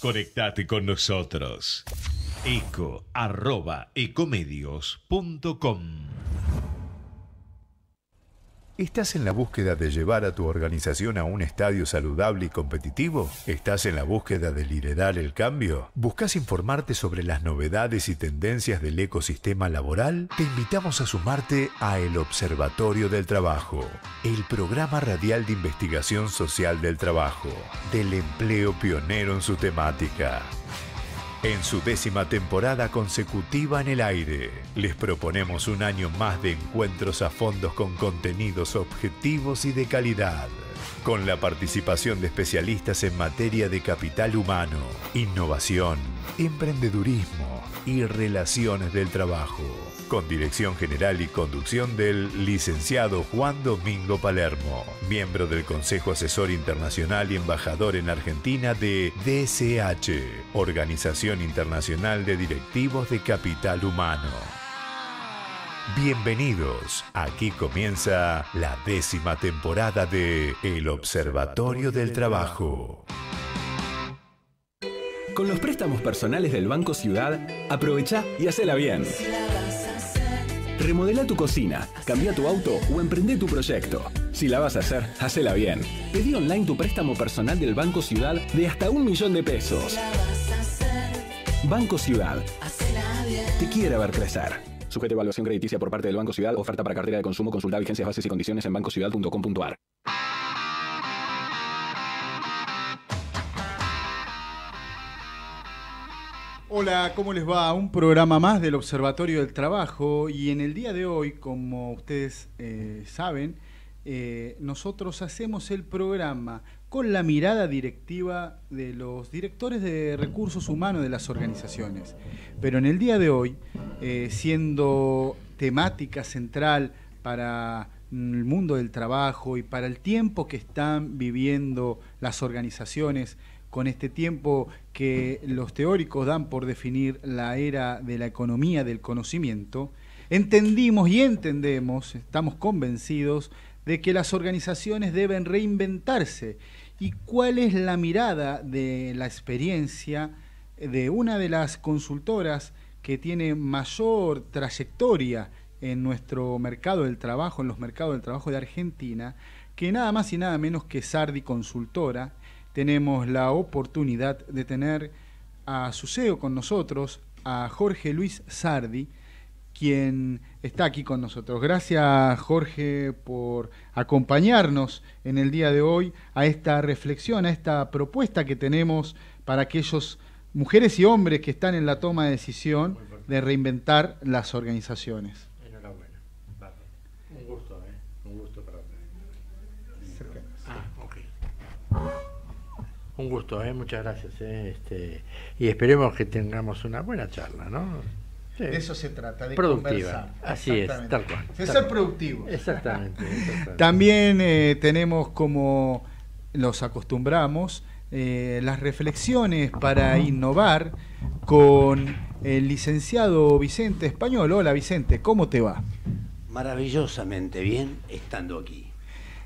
Conectate con nosotros. Eco arroba ecomedios.com ¿Estás en la búsqueda de llevar a tu organización a un estadio saludable y competitivo? ¿Estás en la búsqueda de liderar el cambio? ¿Buscas informarte sobre las novedades y tendencias del ecosistema laboral? Te invitamos a sumarte a El Observatorio del Trabajo, el programa radial de investigación social del trabajo, del empleo pionero en su temática. En su décima temporada consecutiva en el aire, les proponemos un año más de encuentros a fondos con contenidos objetivos y de calidad, con la participación de especialistas en materia de capital humano, innovación, emprendedurismo y relaciones del trabajo con dirección general y conducción del licenciado Juan Domingo Palermo, miembro del Consejo Asesor Internacional y embajador en Argentina de DCH, Organización Internacional de Directivos de Capital Humano. Bienvenidos, aquí comienza la décima temporada de El Observatorio del Trabajo. Con los préstamos personales del Banco Ciudad, aprovecha y hacela bien. Remodela tu cocina, cambia tu auto o emprende tu proyecto. Si la vas a hacer, hacela bien. Pedí online tu préstamo personal del Banco Ciudad de hasta un millón de pesos. Banco Ciudad. Te quiere ver crecer. Sujete evaluación crediticia por parte del Banco Ciudad. Oferta para cartera de consumo. Consulta vigencias, bases y condiciones en bancociudad.com.ar. Hola, ¿cómo les va? Un programa más del Observatorio del Trabajo y en el día de hoy, como ustedes eh, saben, eh, nosotros hacemos el programa con la mirada directiva de los directores de recursos humanos de las organizaciones. Pero en el día de hoy, eh, siendo temática central para el mundo del trabajo y para el tiempo que están viviendo las organizaciones, con este tiempo que los teóricos dan por definir la era de la economía del conocimiento, entendimos y entendemos, estamos convencidos, de que las organizaciones deben reinventarse. ¿Y cuál es la mirada de la experiencia de una de las consultoras que tiene mayor trayectoria en nuestro mercado del trabajo, en los mercados del trabajo de Argentina, que nada más y nada menos que Sardi Consultora, tenemos la oportunidad de tener a su CEO con nosotros, a Jorge Luis Sardi, quien está aquí con nosotros. Gracias Jorge por acompañarnos en el día de hoy a esta reflexión, a esta propuesta que tenemos para aquellos mujeres y hombres que están en la toma de decisión de reinventar las organizaciones. Un gusto, ¿eh? muchas gracias. ¿eh? Este, y esperemos que tengamos una buena charla, ¿no? De eso se trata, de Productiva. conversar. Así es, tal cual. De ser productivo. Exactamente. También eh, tenemos como los acostumbramos las reflexiones para innovar con el licenciado Vicente Español. Hola Vicente, ¿cómo te va? Maravillosamente bien estando aquí.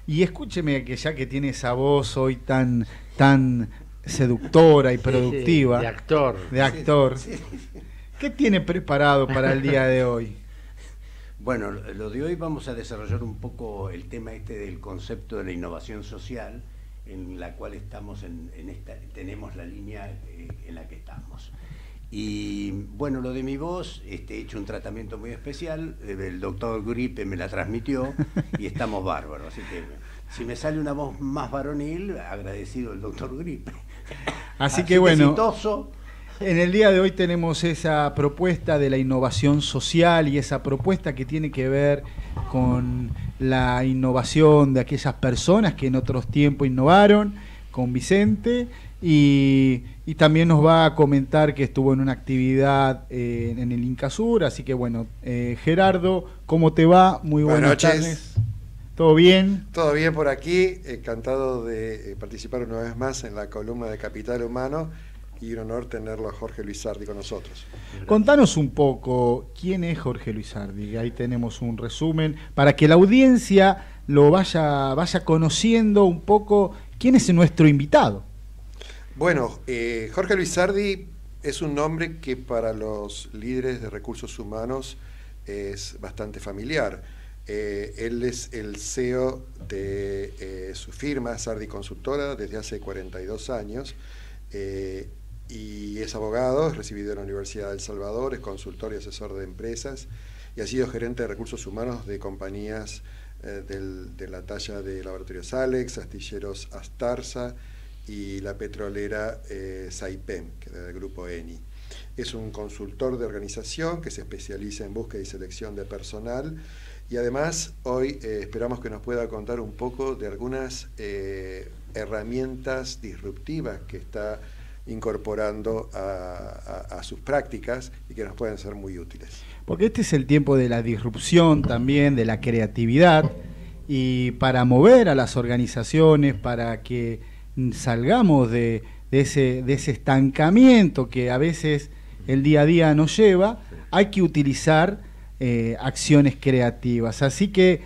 Y escúcheme que ya que tiene esa voz hoy tan tan seductora y productiva. de actor. De actor. ¿Qué tiene preparado para el día de hoy? Bueno, lo de hoy vamos a desarrollar un poco el tema este del concepto de la innovación social, en la cual estamos en, esta, tenemos la línea eh, en la que estamos. Y bueno, lo de mi voz, este, he hecho un tratamiento muy especial, eh, el doctor Gripe me la transmitió y estamos bárbaros, así que si me sale una voz más varonil, agradecido el doctor Gripe. Así, que bueno. En el día de hoy tenemos esa propuesta de la innovación social y esa propuesta que tiene que ver con la innovación de aquellas personas que en otros tiempos innovaron con Vicente y, también nos va a comentar que estuvo en una actividad eh, en el Incasur, así que bueno, eh, Gerardo, ¿cómo te va? Muy buenas, noches. Tardes. ¿Todo bien? Todo bien por aquí. Encantado de eh, participar una vez más en la columna de Capital Humano y un honor tenerlo a Jorge Luisardi con nosotros. Contanos un poco quién es Jorge Luis Luisardi. Ahí tenemos un resumen para que la audiencia lo vaya, vaya conociendo un poco quién es nuestro invitado. Bueno, Jorge eh, Jorge Luisardi es un nombre que para los líderes de recursos humanos es bastante familiar eh, él es el CEO de eh, su firma, Sardi Consultora, desde hace 42 años. Eh, y es abogado, es recibido en la Universidad de El Salvador, es consultor y asesor de empresas y ha sido gerente de recursos humanos de compañías del, de la talla de Laboratorios Alex, Astilleros Astarza y la petrolera Saipem, que es del grupo ENI. Es un consultor de organización que se especializa en búsqueda y selección de personal y además hoy eh, esperamos que nos pueda contar un poco de algunas eh, herramientas disruptivas que está incorporando a, sus prácticas y que nos pueden ser muy útiles. Porque este es el tiempo de la disrupción también, de la creatividad, y para mover a las organizaciones, para que salgamos ese, de ese estancamiento que a veces el día a día nos lleva, hay que utilizar eh, acciones creativas. Así que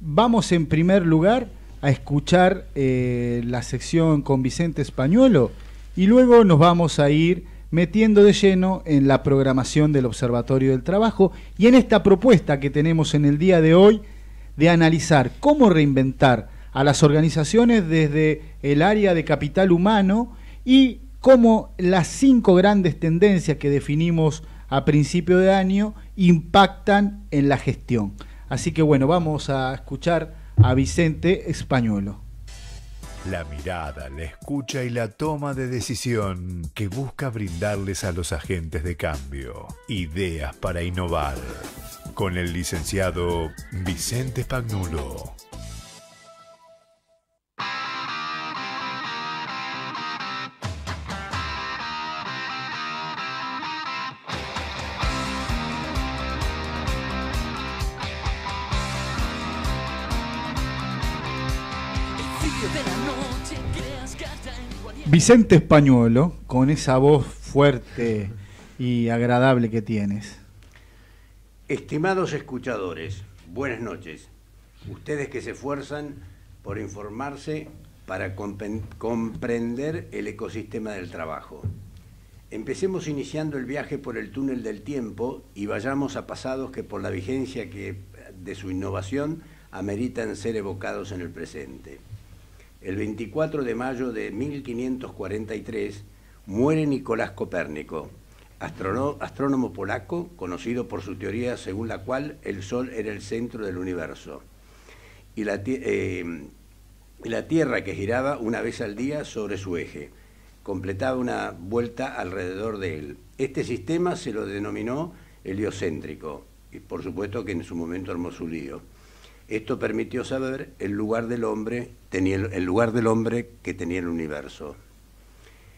vamos en primer lugar a escuchar eh, la sección con Vicente Españuelo y luego nos vamos a ir metiendo de lleno en la programación del Observatorio del Trabajo y en esta propuesta que tenemos en el día de hoy de analizar cómo reinventar a las organizaciones desde el área de capital humano y cómo las cinco grandes tendencias que definimos a principio de año impactan en la gestión. Así que bueno, vamos a escuchar a Vicente Españolo. La mirada, la escucha y la toma de decisión que busca brindarles a los agentes de cambio ideas para innovar. Con el licenciado Vicente Pagnulo. Vicente Españolo, con esa voz fuerte y agradable que tienes. Estimados escuchadores, buenas noches. Ustedes que se esfuerzan por informarse para comprender el ecosistema del trabajo. Empecemos iniciando el viaje por el túnel del tiempo y vayamos a pasados que por la vigencia que, de su innovación ameritan ser evocados en el presente el 24 de mayo de 1543 muere Nicolás Copérnico, astrónomo polaco conocido por su teoría según la cual el Sol era el centro del universo eh, y la, Tierra que giraba una vez al día sobre su eje. Completaba una vuelta alrededor de él. Este sistema se lo denominó heliocéntrico, y por supuesto que en su momento armó su lío. Esto permitió saber el lugar del hombre, el lugar del hombre que tenía el universo.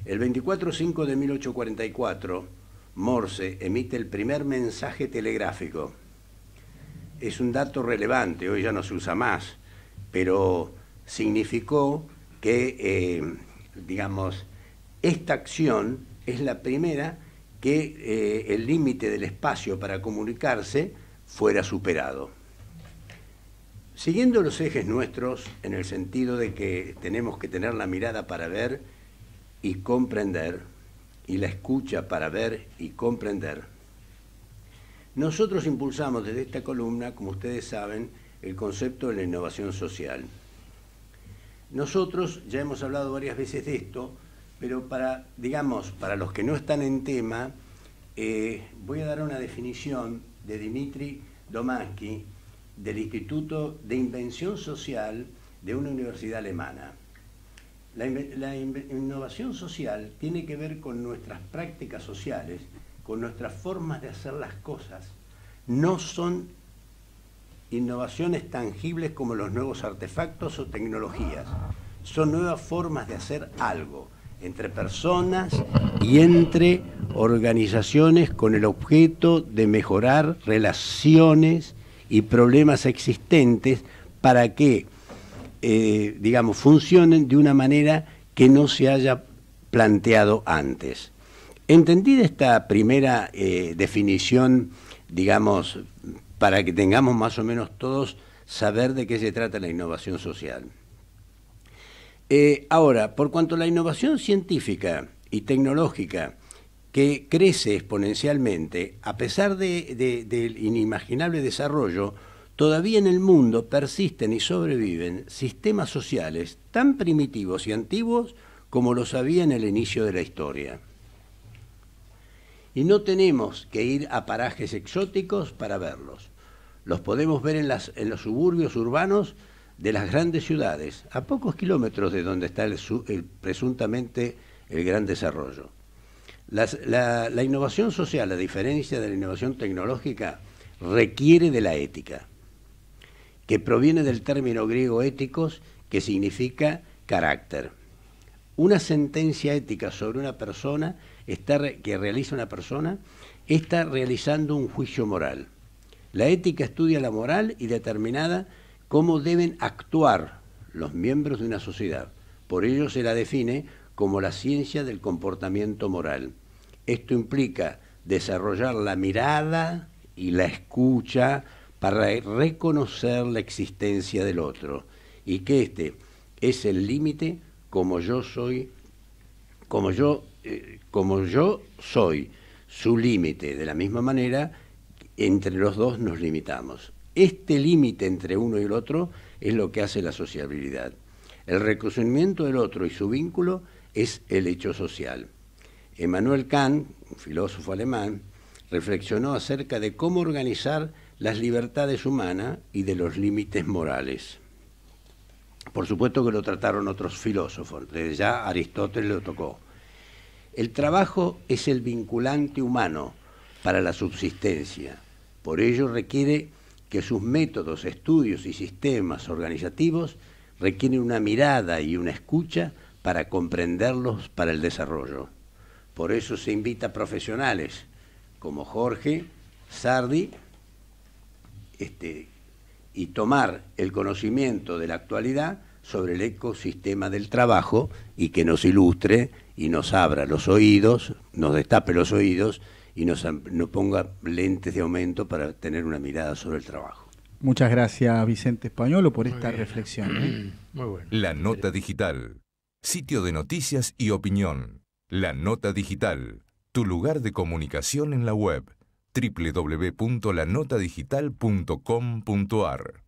El 24 de 1844, Morse emite el primer mensaje telegráfico. Es un dato relevante, hoy ya no se usa más, pero significó que, eh, digamos, esta acción es la primera que eh, el límite del espacio para comunicarse fuera superado. Siguiendo los ejes nuestros, en el sentido de que tenemos que tener la mirada para ver y comprender, y la escucha para ver y comprender, nosotros impulsamos desde esta columna, como ustedes saben, el concepto de la innovación social. Nosotros ya hemos hablado varias veces de esto, pero para, digamos, para los que no están en tema, eh, voy a dar una definición de Dimitri Domansky, del Instituto de Invención Social de una universidad alemana. La, innovación social tiene que ver con nuestras prácticas sociales, con nuestras formas de hacer las cosas. No son innovaciones tangibles como los nuevos artefactos o tecnologías. Son nuevas formas de hacer algo entre personas y entre organizaciones con el objeto de mejorar relaciones y problemas existentes para que, eh, digamos, funcionen de una manera que no se haya planteado antes. Entendida esta primera eh, definición, digamos, para que tengamos más o menos todos saber de qué se trata la innovación social. Eh, ahora, por cuanto a la innovación científica y tecnológica que crece exponencialmente, a pesar del inimaginable desarrollo, todavía en el mundo persisten y sobreviven sistemas sociales tan primitivos y antiguos como los había en el inicio de la historia. Y no tenemos que ir a parajes exóticos para verlos. Los podemos ver en, los suburbios urbanos de las grandes ciudades, a pocos kilómetros de donde está el, presuntamente el gran desarrollo la, innovación social, a diferencia de la innovación tecnológica, requiere de la ética, que proviene del término griego éticos, que significa carácter. Una sentencia ética sobre una persona que realiza una persona está realizando un juicio moral. La ética estudia la moral y determinada cómo deben actuar los miembros de una sociedad. Por ello se la define como la ciencia del comportamiento moral. Esto implica desarrollar la mirada y la escucha para reconocer la existencia del otro y que este es el límite como yo soy, como yo, eh, como yo soy su límite. De la misma manera, entre los dos nos limitamos. Este límite entre uno y el otro es lo que hace la sociabilidad. El reconocimiento del otro y su vínculo es el hecho social. Emmanuel Kant, un filósofo alemán, reflexionó acerca de cómo organizar las libertades humanas y de los límites morales. Por supuesto que lo trataron otros filósofos, desde ya Aristóteles lo tocó. El trabajo es el vinculante humano para la subsistencia, por ello requiere que sus métodos, estudios y sistemas organizativos requieren una mirada y una escucha para comprenderlos para el desarrollo. Por eso se invita a profesionales como Jorge, Sardi, este, y tomar el conocimiento de la actualidad sobre el ecosistema del trabajo y que nos ilustre y nos abra los oídos, nos destape los oídos y nos, nos ponga lentes de aumento para tener una mirada sobre el trabajo. Muchas gracias Vicente Españolo por esta reflexión. ¿eh? La nota digital sitio de noticias y opinión. La Nota Digital, tu lugar de comunicación en la web www.lanotadigital.com.ar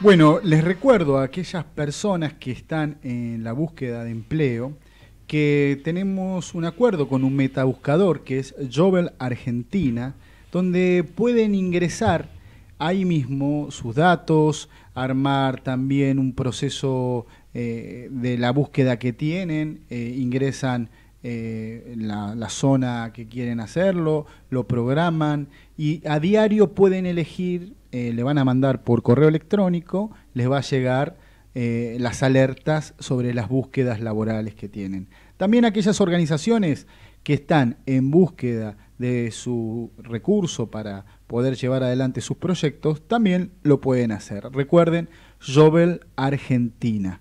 Bueno, les recuerdo a aquellas personas que están en la búsqueda de empleo que tenemos un acuerdo con un metabuscador que es Jovel Argentina, donde pueden ingresar ahí mismo sus datos, armar también un proceso eh, de la búsqueda que tienen, eh, ingresan eh, la, la zona que quieren hacerlo, lo programan y a diario pueden elegir, le van a mandar por correo electrónico, les va a llegar las alertas sobre las búsquedas laborales que tienen. También aquellas organizaciones que están en búsqueda de su recurso para poder llevar adelante sus proyectos, también lo pueden hacer. Recuerden, Jovel Argentina.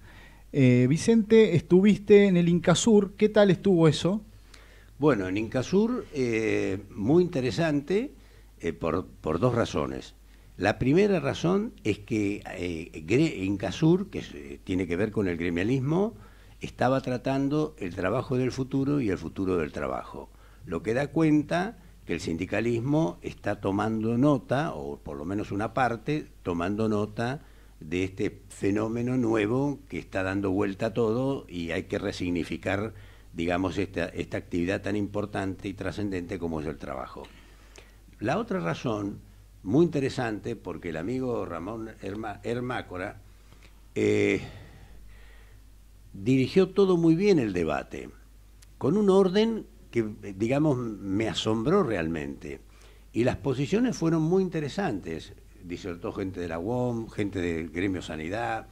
Eh, Vicente, estuviste en el Incasur, ¿qué tal estuvo eso? Bueno, en Incasur, eh, muy interesante eh, por, por, dos razones. La primera razón es que Incasur, que tiene que ver con el gremialismo, estaba tratando el trabajo del futuro y el futuro del trabajo. Lo que da cuenta que el sindicalismo está tomando nota, o por lo menos una parte, tomando nota de este fenómeno nuevo que está dando vuelta a todo y hay que resignificar, digamos, esta, esta actividad tan importante y trascendente como es el trabajo. La otra razón, muy interesante, porque el amigo Ramón Hermácora, eh, dirigió todo muy bien el debate, con un orden que, digamos, me asombró realmente. Y las posiciones fueron muy interesantes. Disertó gente de la UOM, gente del Gremio Sanidad,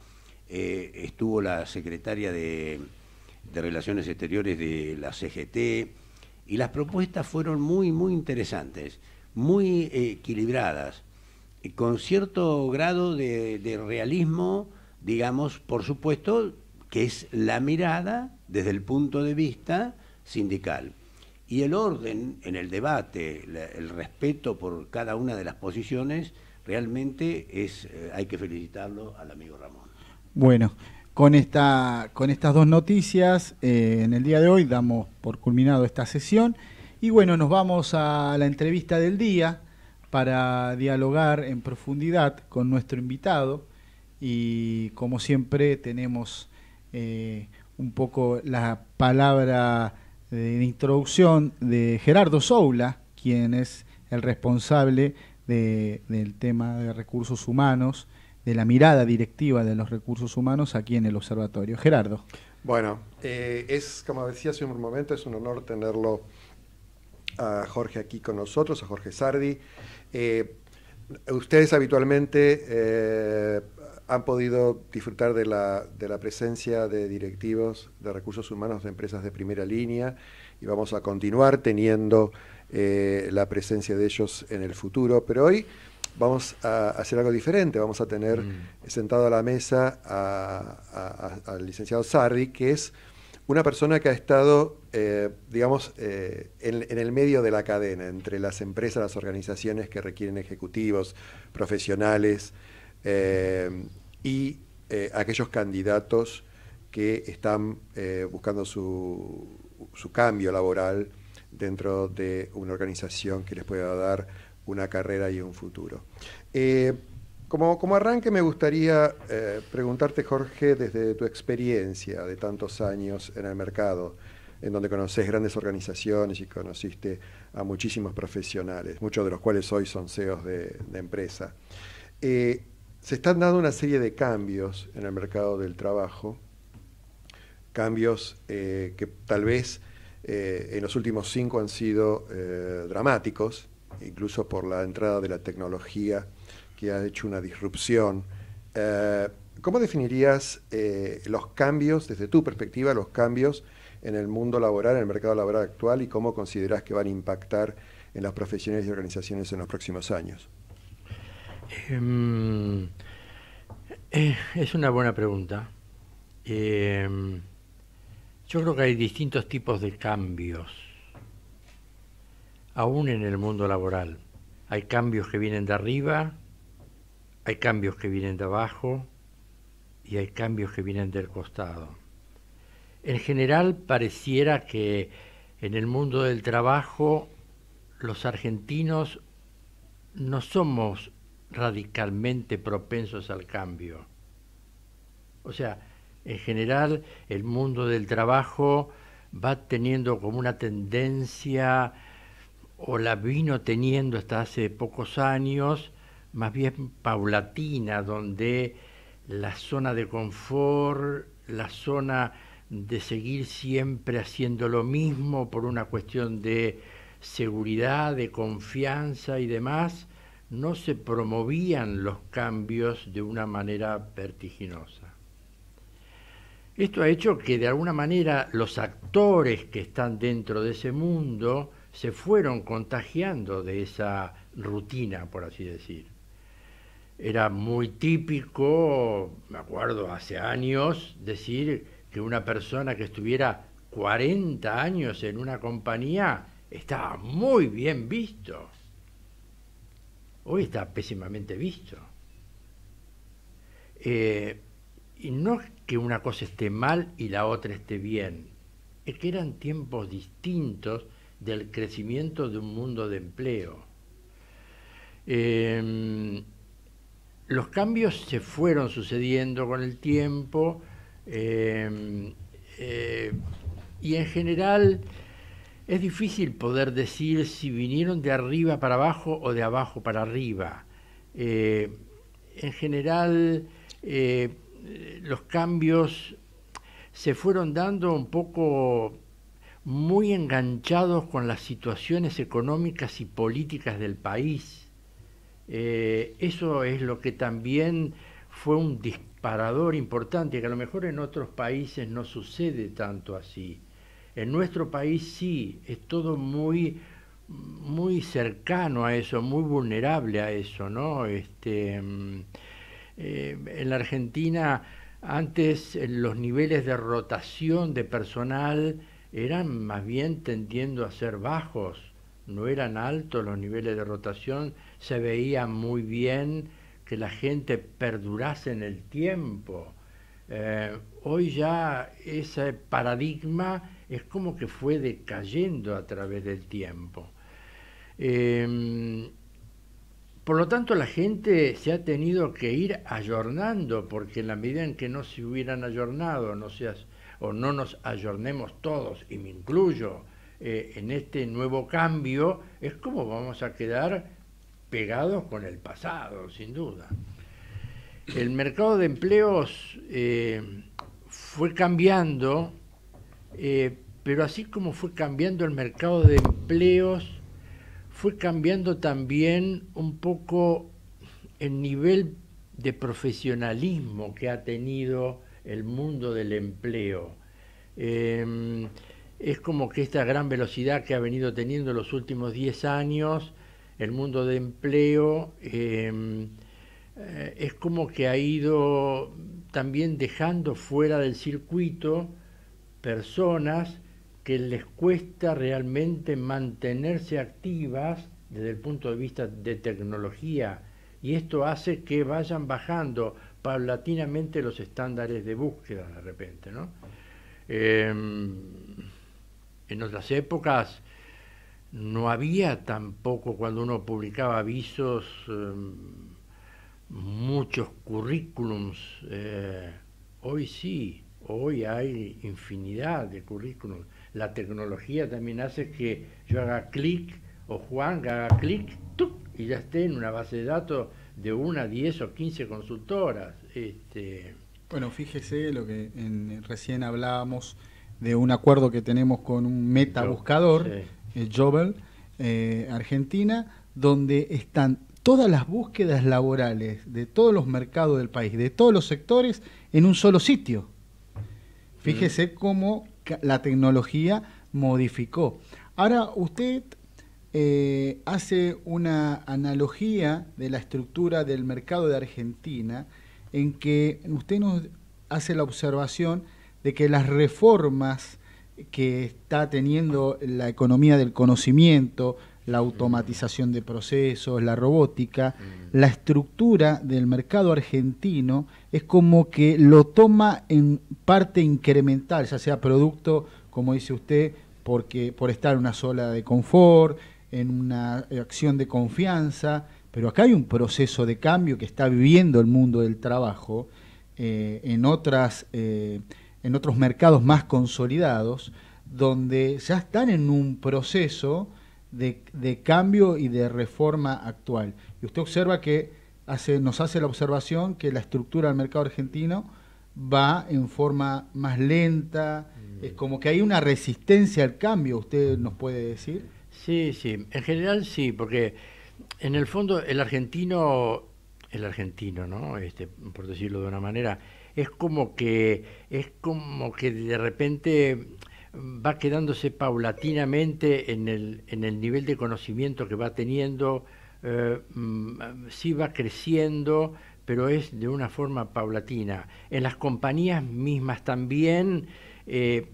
eh, estuvo la secretaria de, Relaciones Exteriores de la CGT, y las propuestas fueron muy, muy interesantes, muy equilibradas, con cierto grado de, de realismo, digamos, por supuesto, que es la mirada desde el punto de vista sindical. Y el orden en el debate, el respeto por cada una de las posiciones, realmente es, eh, hay que felicitarlo al amigo Ramón. Bueno, con, esta, con estas dos noticias, eh, en el día de hoy damos por culminado esta sesión. Y bueno, nos vamos a la entrevista del día para dialogar en profundidad con nuestro invitado. Y como siempre tenemos eh, un poco la palabra de introducción de Gerardo Soula, quien es el responsable del tema de recursos humanos, de la mirada directiva de los recursos humanos aquí en el observatorio. Gerardo. Bueno, eh, es como decía hace un momento, es un honor tenerlo a Jorge aquí con nosotros, a Jorge Sardi. Eh, ustedes habitualmente han podido disfrutar de la, de la presencia de directivos de recursos humanos de empresas de primera línea y vamos a continuar teniendo eh, la presencia de ellos en el futuro. Pero hoy vamos a hacer algo diferente. Vamos a tener mm. sentado a la mesa al licenciado Sardi, que es una persona que ha estado, eh, digamos, eh, en, el medio de la cadena, entre las empresas, las organizaciones que requieren ejecutivos, profesionales, eh, y eh, aquellos candidatos que están eh, buscando su, cambio laboral dentro de una organización que les pueda dar una carrera y un futuro. Como, como, arranque me gustaría preguntarte, Jorge, desde tu experiencia de tantos años en el mercado, en donde conoces grandes organizaciones y conociste a muchísimos profesionales, muchos de los cuales hoy son CEOs de, empresa se están dando una serie de cambios en el mercado del trabajo, cambios eh, que tal vez eh, en los últimos cinco han sido eh, dramáticos, incluso por la entrada de la tecnología que ha hecho una disrupción. ¿Cómo definirías los cambios, desde tu perspectiva, los cambios en el mundo laboral, en el mercado laboral actual y cómo consideras que van a impactar en las profesiones y organizaciones en los próximos años? Em, eh, es una buena pregunta. Em, yo creo que hay distintos tipos de cambios, aún en el mundo laboral. Hay cambios que vienen de arriba, hay cambios que vienen de abajo y hay cambios que vienen del costado. En general pareciera que en el mundo del trabajo los argentinos no somos radicalmente propensos al cambio. O sea, en general el mundo del trabajo va teniendo como una tendencia, o la vino teniendo hasta hace pocos años, más bien paulatina, donde la zona de confort, la zona de seguir siempre haciendo lo mismo por una cuestión de seguridad, de confianza y demás, no se promovían los cambios de una manera vertiginosa. Esto ha hecho que de alguna manera los actores que están dentro de ese mundo se fueron contagiando de esa rutina, por así decir. Era muy típico, me acuerdo hace años, decir que una persona que estuviera 40 años en una compañía estaba muy bien visto hoy está pésimamente visto. Eh, y no es que una cosa esté mal y la otra esté bien, es que eran tiempos distintos del crecimiento de un mundo de empleo. Em, los cambios se fueron sucediendo con el tiempo em, eh, y en general es difícil poder decir si vinieron de arriba para abajo o de abajo para arriba. Eh, en general, eh, los cambios se fueron dando un poco muy enganchados con las situaciones económicas y políticas del país. Eh, eso es lo que también fue un disparador importante, que a lo mejor en otros países no sucede tanto así. En nuestro país sí, es todo muy, muy cercano a eso, muy vulnerable a eso, ¿no? Este, mm, eh, en la Argentina antes eh, los niveles de rotación de personal eran más bien tendiendo a ser bajos, no eran altos los niveles de rotación, se veía muy bien que la gente perdurase en el tiempo. Eh, hoy ya ese paradigma es como que fue decayendo a través del tiempo. Em, por lo tanto, la gente se ha tenido que ir ayornando, porque en la medida en que no se hubieran ayornado, no seas, o no nos ayornemos todos, y me incluyo, eh, en este nuevo cambio, es como vamos a quedar pegados con el pasado, sin duda el mercado de empleos eh, fue cambiando, eh, pero así como fue cambiando el mercado de empleos, fue cambiando también un poco el nivel de profesionalismo que ha tenido el mundo del empleo. Em, es como que esta gran velocidad que ha venido teniendo los últimos 10 años, el mundo de empleo, em, eh, es como que ha ido también dejando fuera del circuito personas que les cuesta realmente mantenerse activas desde el punto de vista de tecnología y esto hace que vayan bajando paulatinamente los estándares de búsqueda de repente. ¿no? Em, en otras épocas no había tampoco cuando uno publicaba avisos em, muchos currículums. Eh, hoy sí, hoy hay infinidad de currículums. La tecnología también hace que yo haga clic o Juan haga clic y ya esté en una base de datos de una, diez o quince consultoras. Este... Bueno, fíjese lo que en, recién hablábamos de un acuerdo que tenemos con un meta buscador, eh, Jobel, eh, Argentina, donde están todas las búsquedas laborales de todos los mercados del país, de todos los sectores, en un solo sitio. Fíjese mm. cómo la tecnología modificó. Ahora, usted eh, hace una analogía de la estructura del mercado de Argentina en que usted nos hace la observación de que las reformas que está teniendo la economía del conocimiento, la automatización de procesos, la robótica, la estructura del mercado argentino es como que lo toma en parte incremental, ya sea producto, como dice usted, porque por estar en una sola de confort, en una acción de confianza, pero acá hay un proceso de cambio que está viviendo el mundo del trabajo eh, en otras eh, en otros mercados más consolidados, donde ya están en un proceso de, cambio y de reforma actual. Y usted observa que hace, nos hace la observación que la estructura del mercado argentino va en forma más lenta, es mm. como que hay una resistencia al cambio, usted nos puede decir. Sí, sí, en general sí, porque en el fondo el argentino, el argentino, ¿no? Este, por decirlo de una manera, es como que es como que de repente va quedándose paulatinamente en el, en el nivel de conocimiento que va teniendo, eh, mm, sí va creciendo, pero es de una forma paulatina. En las compañías mismas también, eh,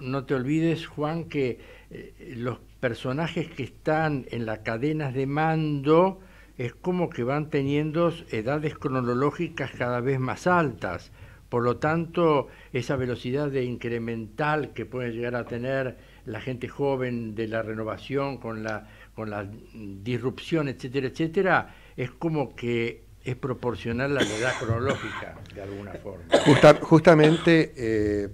no te olvides, Juan, que eh, los personajes que están en las cadenas de mando es como que van teniendo edades cronológicas cada vez más altas. Por lo tanto, esa velocidad de incremental que puede llegar a tener la gente joven de la renovación con la, con disrupción, etcétera, etcétera, es como que es proporcional a la edad cronológica, de alguna forma. justamente eh,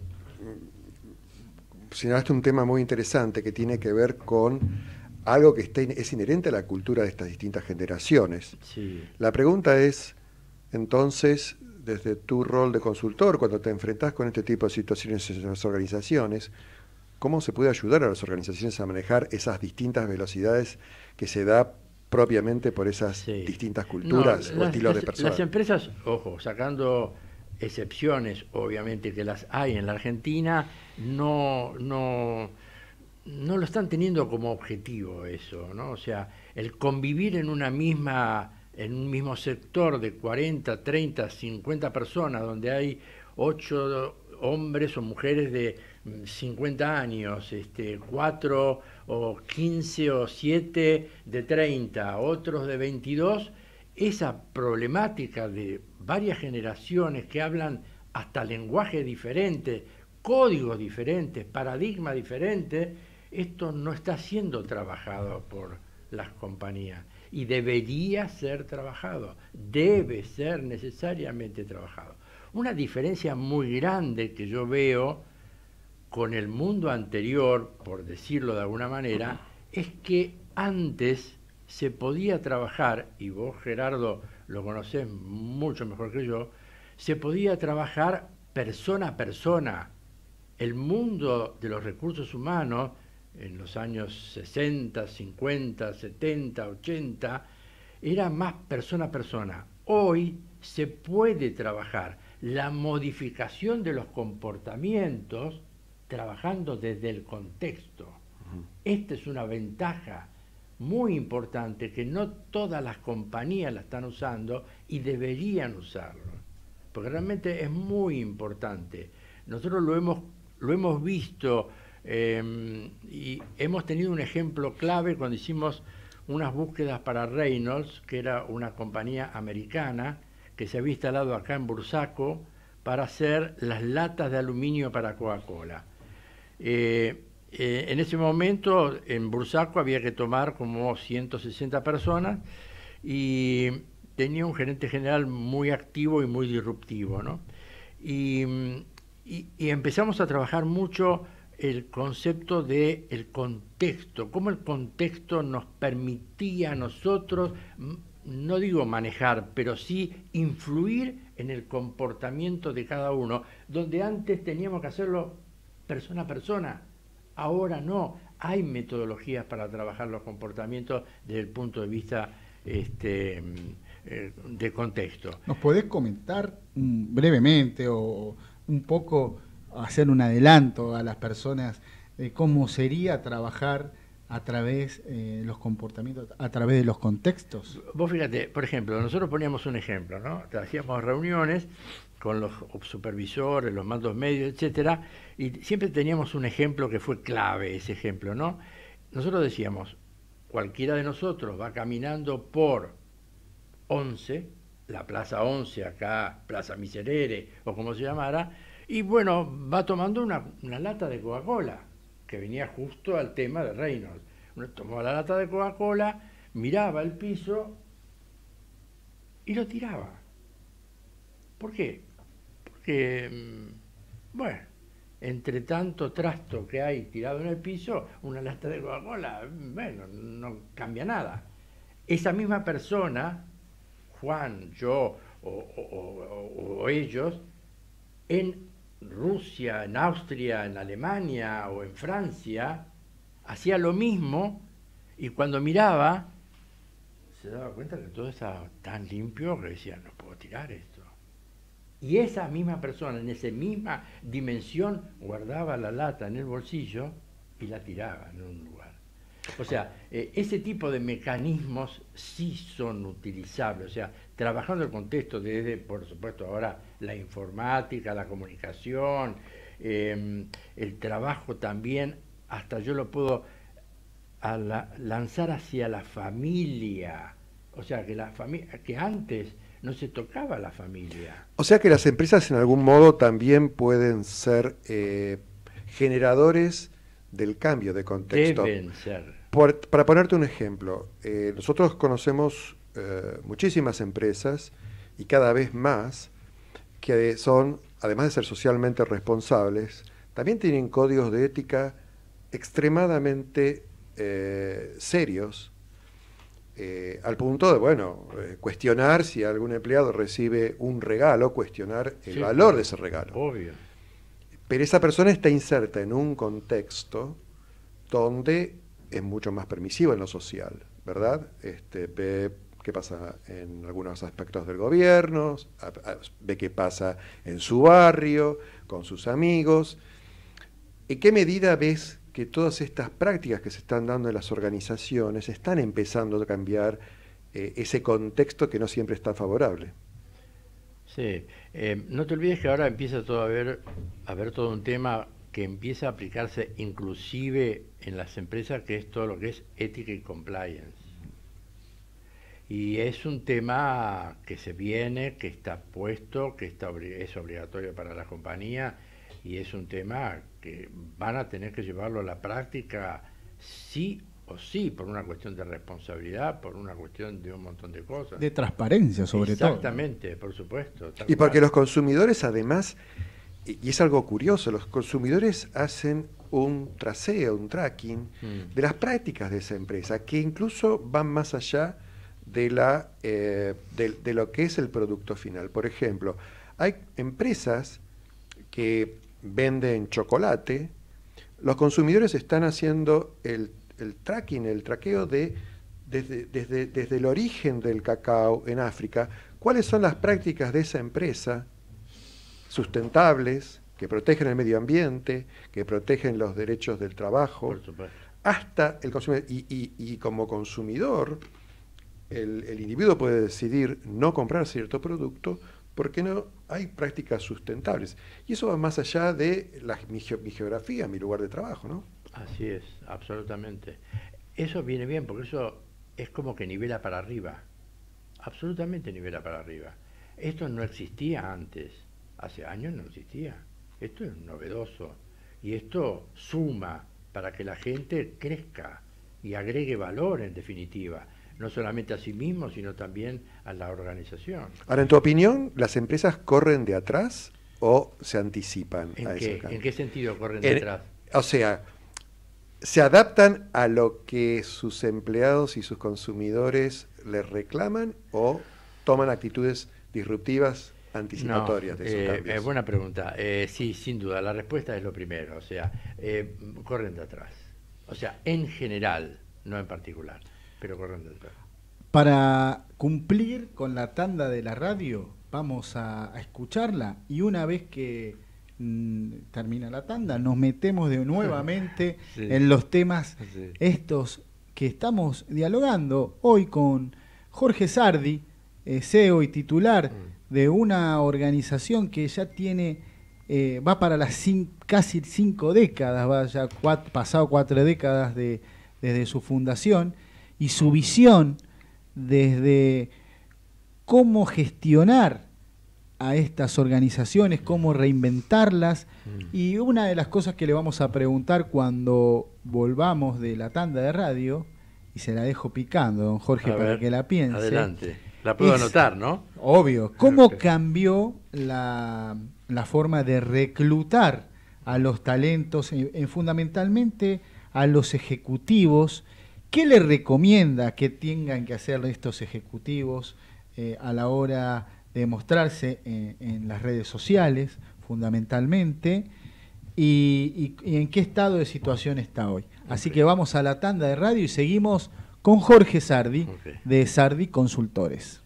señalaste un tema muy interesante que tiene que ver con algo que está, es inherente a la cultura de estas distintas generaciones. La pregunta es, entonces, desde tu rol de consultor, cuando te enfrentás con este tipo de situaciones en las organizaciones, ¿cómo se puede ayudar a las organizaciones a manejar esas distintas velocidades que se da propiamente por esas distintas culturas o estilos de personas? Las empresas, ojo, sacando excepciones, obviamente que las hay en la Argentina, no, no, no lo están teniendo como objetivo eso, ¿no? O sea, el convivir en una misma en un mismo sector de 40, 30, 50 personas, donde hay 8 hombres o mujeres de 50 mm, años, este, 4 o 15 o 7 de 30, otros de 22, esa problemática de varias generaciones que hablan hasta lenguaje diferente, códigos diferentes, paradigmas diferentes, esto no está siendo trabajado por las compañías y debería ser trabajado, debe ser necesariamente trabajado. Una diferencia muy grande que yo veo con el mundo anterior, por decirlo de alguna manera, es que antes se podía trabajar, y vos Gerardo lo conocés mucho mejor que yo, se podía trabajar persona a persona. El mundo de los recursos humanos en los años 60, 50, 70, 80, era más persona a persona. Hoy se puede trabajar la modificación de los comportamientos trabajando desde el contexto. Esta es una ventaja muy importante que no todas las compañías la están usando y deberían usarlo, porque realmente es muy importante. Nosotros lo hemos, lo hemos visto Em, y hemos tenido un ejemplo clave cuando hicimos unas búsquedas para Reynolds, que era una compañía americana que se había instalado acá en Bursaco para hacer las latas de aluminio para Coca-Cola. Eh, eh, en ese momento en Bursaco había que tomar como 160 personas y tenía un gerente general muy activo y muy disruptivo. y, y empezamos a trabajar mucho el concepto de el contexto, cómo el contexto nos permitía a nosotros, no digo manejar, pero sí influir en el comportamiento de cada uno, donde antes teníamos que hacerlo persona a persona, ahora no, hay metodologías para trabajar los comportamientos desde el punto de vista este, eh, de contexto. ¿Nos podés comentar brevemente o un poco hacer un adelanto a las personas de cómo sería trabajar a través de eh, los comportamientos, a través de los contextos. Vos fíjate, por ejemplo, nosotros poníamos un ejemplo, ¿no? Hacíamos reuniones con los supervisores, los mandos medios, etcétera, y siempre teníamos un ejemplo que fue clave, ese ejemplo, ¿no? Nosotros decíamos, cualquiera de nosotros va caminando por 11, la Plaza 11 acá, Plaza Miserere o como se llamara, y bueno, va tomando una, lata de Coca-Cola, que venía justo al tema de Reynolds. Uno tomó la lata de Coca-Cola, miraba el piso y lo tiraba. ¿Por qué? Porque, mm, bueno, entre tanto trasto que hay tirado en el piso, una lata de Coca-Cola, mm, bueno, no cambia nada. Esa misma persona, Juan, yo o ellos, en Rusia, en Austria, en Alemania o en Francia, hacía lo mismo y cuando miraba se daba cuenta que todo estaba tan limpio que decía, no puedo tirar esto. Y esa misma persona, en esa misma dimensión, guardaba la lata en el bolsillo y la tiraba en un lugar. O sea, eh, ese tipo de mecanismos sí son utilizables. O sea, trabajando el contexto desde, por supuesto, ahora la informática, la comunicación, em, el trabajo también, hasta yo lo puedo lanzar hacia la familia. O sea, que, la que antes no se tocaba la familia. O sea que las empresas en algún modo también pueden ser eh, generadores del cambio de contexto. Deben ser. para ponerte un ejemplo, eh, nosotros conocemos eh, muchísimas empresas y cada vez más que son, además de ser socialmente responsables, también tienen códigos de ética extremadamente eh, serios, eh, al punto de, bueno, cuestionar si algún empleado recibe un regalo, cuestionar el valor de ese regalo. Obvio. Pero esa persona está inserta en un contexto donde es mucho más permisivo en lo social, ¿verdad? Este, qué pasa en algunos aspectos del gobierno, ve qué pasa en su barrio, con sus amigos. ¿En qué medida ves que todas estas prácticas que se están dando en las organizaciones están empezando a cambiar eh, ese contexto que no siempre está favorable? Sí, eh, no te olvides que ahora empieza todo a ver a haber todo un tema que empieza a aplicarse inclusive en las empresas, que es todo lo que es ética y compliance. Y es un tema que se viene, que está puesto, que está, es obligatorio para la compañía y es un tema que van a tener que llevarlo a la práctica sí o sí, por una cuestión de responsabilidad, por una cuestión de un montón de cosas. De transparencia sobre todo. Exactamente, por supuesto. Y porque los consumidores además, y es algo curioso, los consumidores hacen un traseo, un tracking mm. de las prácticas de esa empresa, que incluso van más allá de, la, eh, lo que es el producto final. Por ejemplo, hay empresas que venden chocolate, los consumidores están haciendo el, tracking, el traqueo de, desde, el origen del cacao en África, cuáles son las prácticas de esa empresa sustentables, que protegen el medio ambiente, que protegen los derechos del trabajo, hasta el consumidor. Y, y como consumidor, el, individuo puede decidir no comprar cierto producto porque no hay prácticas sustentables. Y eso va más allá de la, mi, mi, geografía, mi lugar de trabajo, ¿no? Así es, absolutamente. Eso viene bien, porque eso es como que nivela para arriba. Absolutamente nivela para arriba. Esto no existía antes. Hace años no existía. Esto es novedoso. Y esto suma para que la gente crezca y agregue valor en definitiva no solamente a sí mismo, sino también a la organización. Ahora, en tu opinión, ¿las empresas corren de atrás o se anticipan ¿En a qué, eso? ¿En qué sentido corren de atrás? O sea, ¿se adaptan a lo que sus empleados y sus consumidores les reclaman o toman actitudes disruptivas anticipatorias de eh, cambios? Eh, buena pregunta. Eh, sí, sin duda. La respuesta es lo primero. O sea, corren de atrás. O sea, en general, no en particular. Para cumplir con la tanda de la radio, vamos a, escucharla y una vez que mm, termina la tanda, nos metemos de nuevamente en los temas estos que estamos dialogando hoy con Jorge Sardi, eh, CEO y titular mm. de una organización que ya tiene eh, va para las casi cinco décadas, va ya pasado cuatro décadas desde su fundación y su visión desde cómo gestionar a estas organizaciones, cómo reinventarlas. Mm. Y una de las cosas que le vamos a preguntar cuando volvamos de la tanda de radio, y se la dejo picando, don Jorge, para que la piense. Adelante. La puedo anotar, ¿no? Obvio. ¿Cómo cambió la, forma de reclutar a los talentos, fundamentalmente a los ejecutivos ¿Qué le recomienda que tengan que hacer estos ejecutivos eh, a la hora de mostrarse en, las redes sociales, fundamentalmente? Y, en qué estado de situación está hoy? Así que vamos a la tanda de radio y seguimos con Jorge Sardi de Sardi Consultores.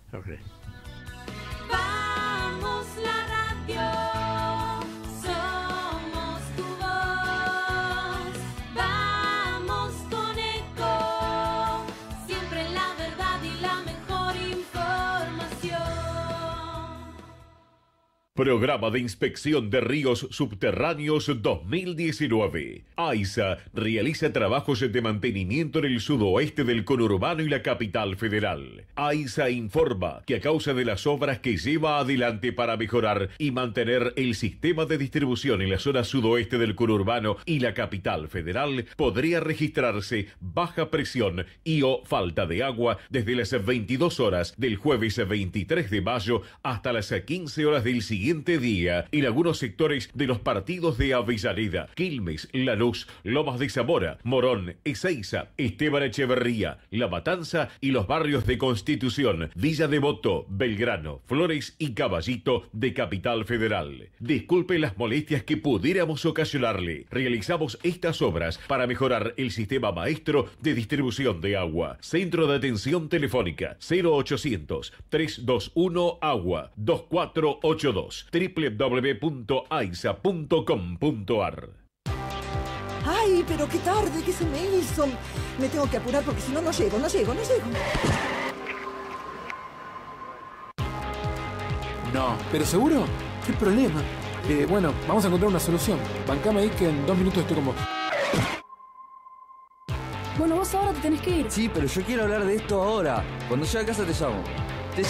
Programa de Inspección de Ríos Subterráneos 2019. AISA realiza trabajos de mantenimiento en el sudoeste del conurbano y la capital federal. AISA informa que a causa de las obras que lleva adelante para mejorar y mantener el sistema de distribución en la zona sudoeste del conurbano y la capital federal, podría registrarse baja presión y o falta de agua desde las 22 horas del jueves 23 de mayo hasta las 15 horas del siguiente día en algunos sectores de los partidos de Avellaneda, Quilmes, La Luz, Lomas de Zamora, Morón, Ezeiza, Esteban Echeverría, La Matanza y los barrios de Constitución, Villa Devoto, Belgrano, Flores y Caballito de Capital Federal. Disculpe las molestias que pudiéramos ocasionarle. Realizamos estas obras para mejorar el sistema maestro de distribución de agua. Centro de Atención Telefónica 0800 321 Agua 2482 www.aisa.com.ar ¡Ay, pero qué tarde qué se me hizo! Me tengo que apurar porque si no, no llego, no llego, no llego. No, ¿pero seguro? ¿Qué problema? Eh, bueno, vamos a encontrar una solución. Bancame ahí que en dos minutos estoy con vos. Bueno, vos ahora te tenés que ir. Sí, pero yo quiero hablar de esto ahora. Cuando llegue a casa te llamo. Te...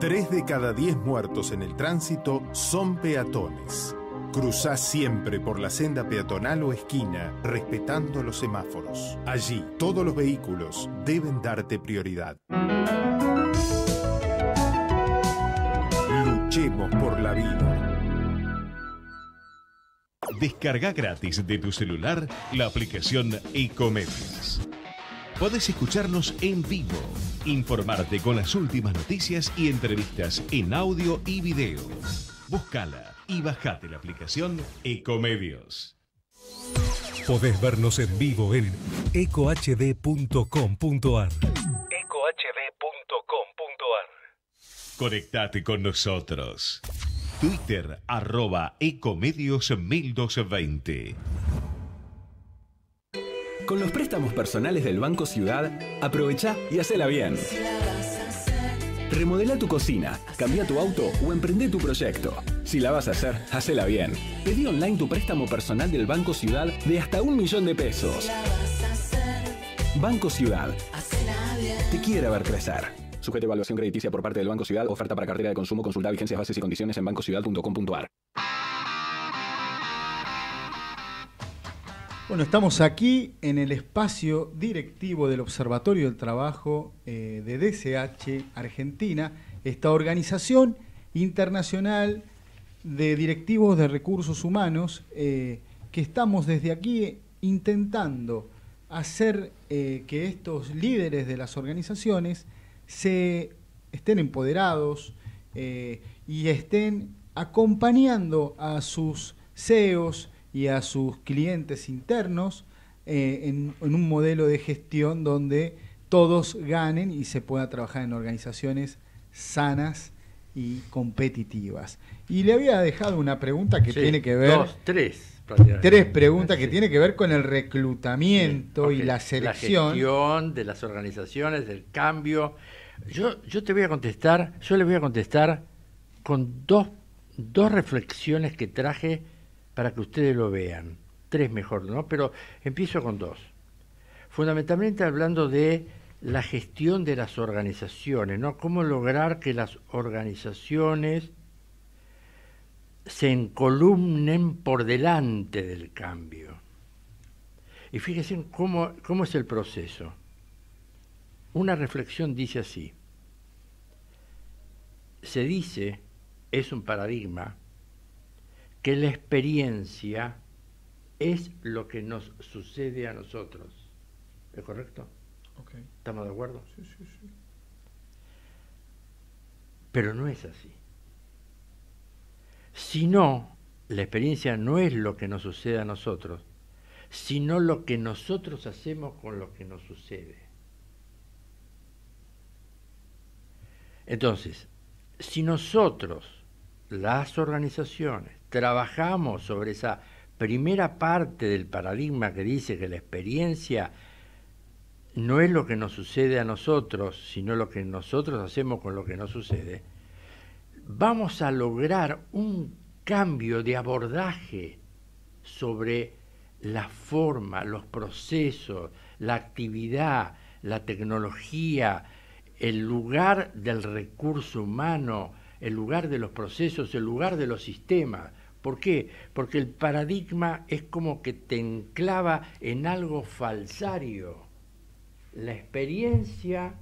Tres de cada 10 muertos en el tránsito son peatones. Cruzá siempre por la senda peatonal o esquina, respetando los semáforos. Allí, todos los vehículos deben darte prioridad. Luchemos por la vida. Descarga gratis de tu celular la aplicación Ecomedics. Podés escucharnos en vivo, informarte con las últimas noticias y entrevistas en audio y video. Búscala y bajate la aplicación Ecomedios. Podés vernos en vivo en ecohd.com.ar. ecohd.com.ar. Conectate con nosotros. Twitter arroba Ecomedios 1220. Con los préstamos personales del Banco Ciudad, aprovecha y hacela bien. Remodela tu cocina, cambia tu auto o emprende tu proyecto. Si la vas a hacer, hacela bien. Pedí online tu préstamo personal del Banco Ciudad de hasta un millón de pesos. Banco Ciudad. Te quiere ver crecer. Sujete evaluación crediticia por parte del Banco Ciudad, oferta para cartera de consumo, consulta vigencias, bases y condiciones en bancociudad.com.ar. Bueno, estamos aquí en el espacio directivo del Observatorio del Trabajo eh, de DCH Argentina, esta organización internacional de directivos de recursos humanos eh, que estamos desde aquí intentando hacer eh, que estos líderes de las organizaciones se estén empoderados y estén acompañando a sus CEOs, y a sus clientes internos eh, en, un modelo de gestión donde todos ganen y se pueda trabajar en organizaciones sanas y competitivas. Y le había dejado una pregunta que tiene que ver... Dos, tres. Tres preguntas que tiene que ver con el reclutamiento y la selección. La gestión de las organizaciones, del cambio. Yo, yo te voy a contestar, yo le voy a contestar con dos, dos reflexiones que traje para que ustedes lo vean. Tres mejor, ¿no? Pero empiezo con dos. Fundamentalmente hablando de la gestión de las organizaciones, ¿no? Cómo lograr que las organizaciones se encolumnen por delante del cambio. Y fíjense cómo, cómo es el proceso. Una reflexión dice así. Se dice, es un paradigma, que la experiencia es lo que nos sucede a nosotros. ¿Es correcto? ¿Estamos de acuerdo? Sí, sí, sí. Pero no es así. Si no, la experiencia no es lo que nos sucede a nosotros, sino lo que nosotros hacemos con lo que nos sucede. Entonces, si nosotros, las organizaciones, trabajamos sobre esa primera parte del paradigma que dice que la experiencia no es lo que nos sucede a nosotros, sino lo que nosotros hacemos con lo que nos sucede, vamos a lograr un cambio de abordaje sobre la forma, los procesos, la actividad, la tecnología, el lugar del recurso humano, el lugar de los procesos, el lugar de los sistemas. ¿Por qué? Porque el paradigma es como que te enclava en algo falsario. La experiencia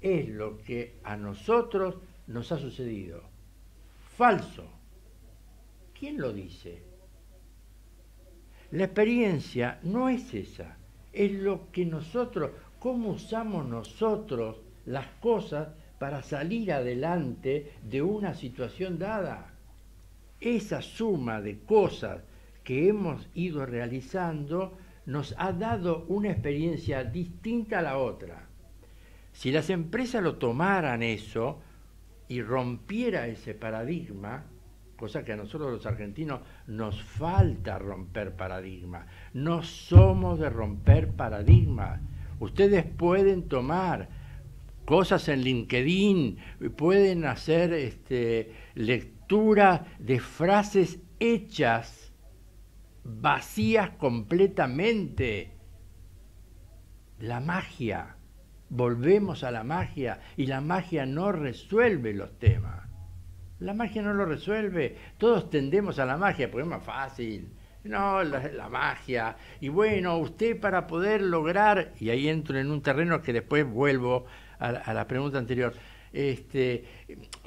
es lo que a nosotros nos ha sucedido. Falso. ¿Quién lo dice? La experiencia no es esa, es lo que nosotros, cómo usamos nosotros las cosas para salir adelante de una situación dada. Esa suma de cosas que hemos ido realizando nos ha dado una experiencia distinta a la otra. Si las empresas lo tomaran eso y rompiera ese paradigma, cosa que a nosotros los argentinos nos falta romper paradigma, no somos de romper paradigma. Ustedes pueden tomar cosas en LinkedIn, pueden hacer este, de frases hechas, vacías completamente. La magia, volvemos a la magia y la magia no resuelve los temas. La magia no lo resuelve. Todos tendemos a la magia porque es más fácil. No, la, magia. Y bueno, usted para poder lograr, y ahí entro en un terreno que después vuelvo a la pregunta anterior, este,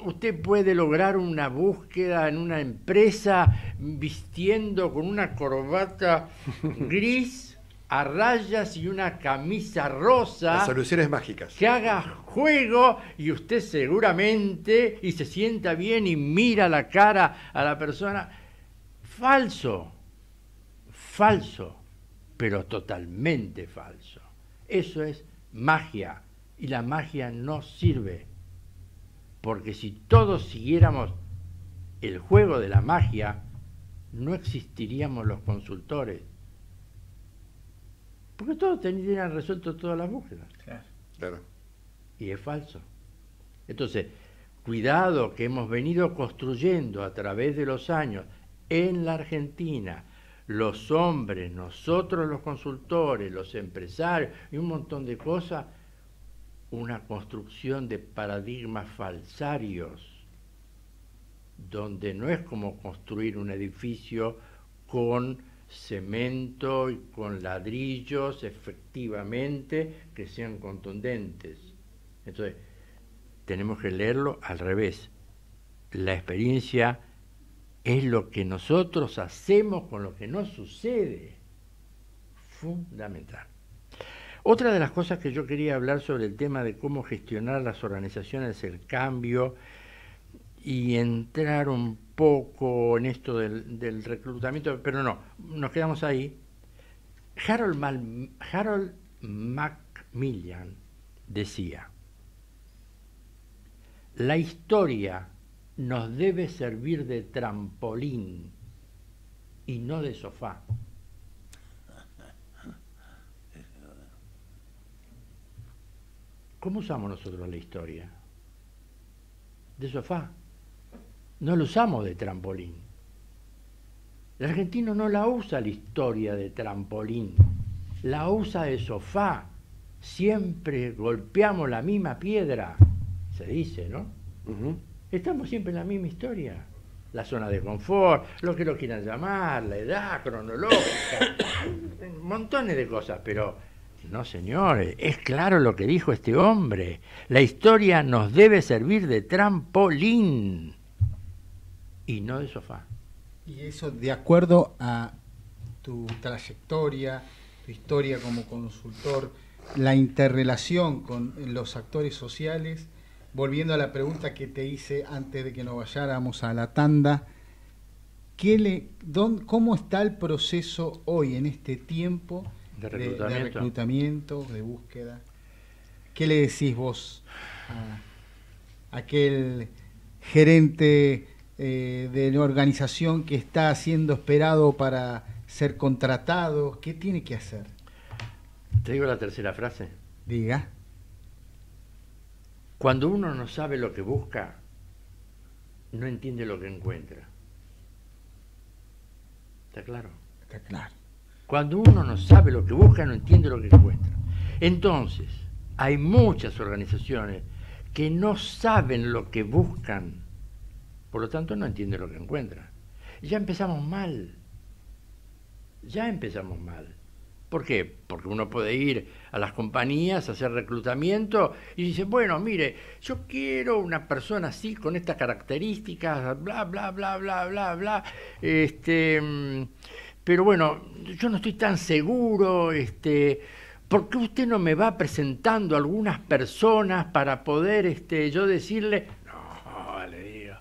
usted puede lograr una búsqueda en una empresa vistiendo con una corbata gris a rayas y una camisa rosa. Las soluciones mágicas. Que haga juego y usted seguramente y se sienta bien y mira la cara a la persona. Falso, falso, pero totalmente falso. Eso es magia y la magia no sirve porque si todos siguiéramos el juego de la magia, no existiríamos los consultores. Porque todos tenían resuelto todas las búsquedas. Y es falso. Entonces, cuidado que hemos venido construyendo a través de los años en la Argentina, los hombres, nosotros los consultores, los empresarios y un montón de cosas, una construcción de paradigmas falsarios, donde no es como construir un edificio con cemento y con ladrillos efectivamente que sean contundentes. Entonces, tenemos que leerlo al revés. La experiencia es lo que nosotros hacemos con lo que nos sucede. Fundamental. Otra de las cosas que yo quería hablar sobre el tema de cómo gestionar las organizaciones, el cambio y entrar un poco en esto del, reclutamiento, pero no, nos quedamos ahí. Harold, Harold Macmillan decía, la historia nos debe servir de trampolín y no de sofá. ¿Cómo usamos nosotros la historia? De sofá. No lo usamos de trampolín. El argentino no la usa la historia de trampolín, la usa de sofá. Siempre golpeamos la misma piedra, se dice, ¿no? Estamos siempre en la misma historia. La zona de confort, lo que lo quieran llamar, la edad cronológica, montones de cosas, pero no, señores, es claro lo que dijo este hombre. La historia nos debe servir de trampolín y no de sofá. Y eso de acuerdo a tu trayectoria, tu historia como consultor, la interrelación con los actores sociales, volviendo a la pregunta que te hice antes de que nos vayáramos a la tanda, le, don, ¿cómo está el proceso hoy en este tiempo? de reclutamiento, de, búsqueda. ¿Qué le decís vos a aquel gerente eh, de la organización que está siendo esperado para ser contratado? ¿Qué tiene que hacer? Te digo la tercera frase. Diga. Cuando uno no sabe lo que busca, no entiende lo que encuentra. ¿Está claro? Está claro. Cuando uno no sabe lo que busca, no entiende lo que encuentra. Entonces, hay muchas organizaciones que no saben lo que buscan, por lo tanto no entienden lo que encuentran. Ya empezamos mal, ya empezamos mal. ¿Por qué? Porque uno puede ir a las compañías, hacer reclutamiento y dice, bueno, mire, yo quiero una persona así, con estas características, bla, bla, bla, bla, bla, bla. Este, mm, pero bueno, yo no estoy tan seguro, este, ¿por qué usted no me va presentando algunas personas para poder este, yo decirle, no, le digo,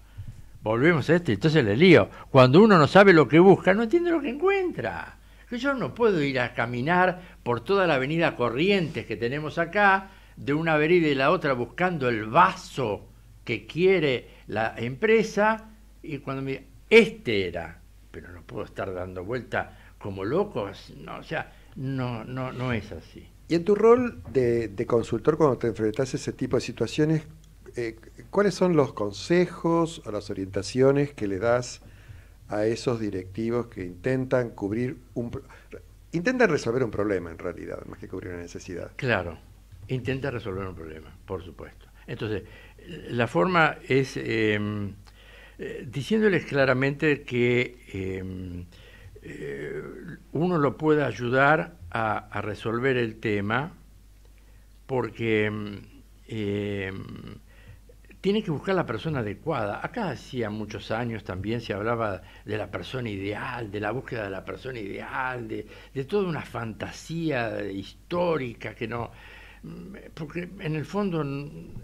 volvemos a este, entonces le lío, cuando uno no sabe lo que busca, no entiende lo que encuentra. yo no puedo ir a caminar por toda la avenida Corrientes que tenemos acá, de una avenida y la otra buscando el vaso que quiere la empresa, y cuando me este era, pero no puedo estar dando vuelta como loco, no, o sea, no, no, no es así. Y en tu rol de, consultor, cuando te enfrentas a ese tipo de situaciones, eh, ¿cuáles son los consejos o las orientaciones que le das a esos directivos que intentan cubrir un... intentan resolver un problema en realidad, más que cubrir una necesidad? Claro, intentan resolver un problema, por supuesto. Entonces, la forma es... Em, eh, diciéndoles claramente que em, eh, uno lo puede ayudar a, a resolver el tema porque em, em, tiene que buscar la persona adecuada. Acá hacía muchos años también se hablaba de la persona ideal, de la búsqueda de la persona ideal, de, de toda una fantasía histórica que no... Mm, porque en el fondo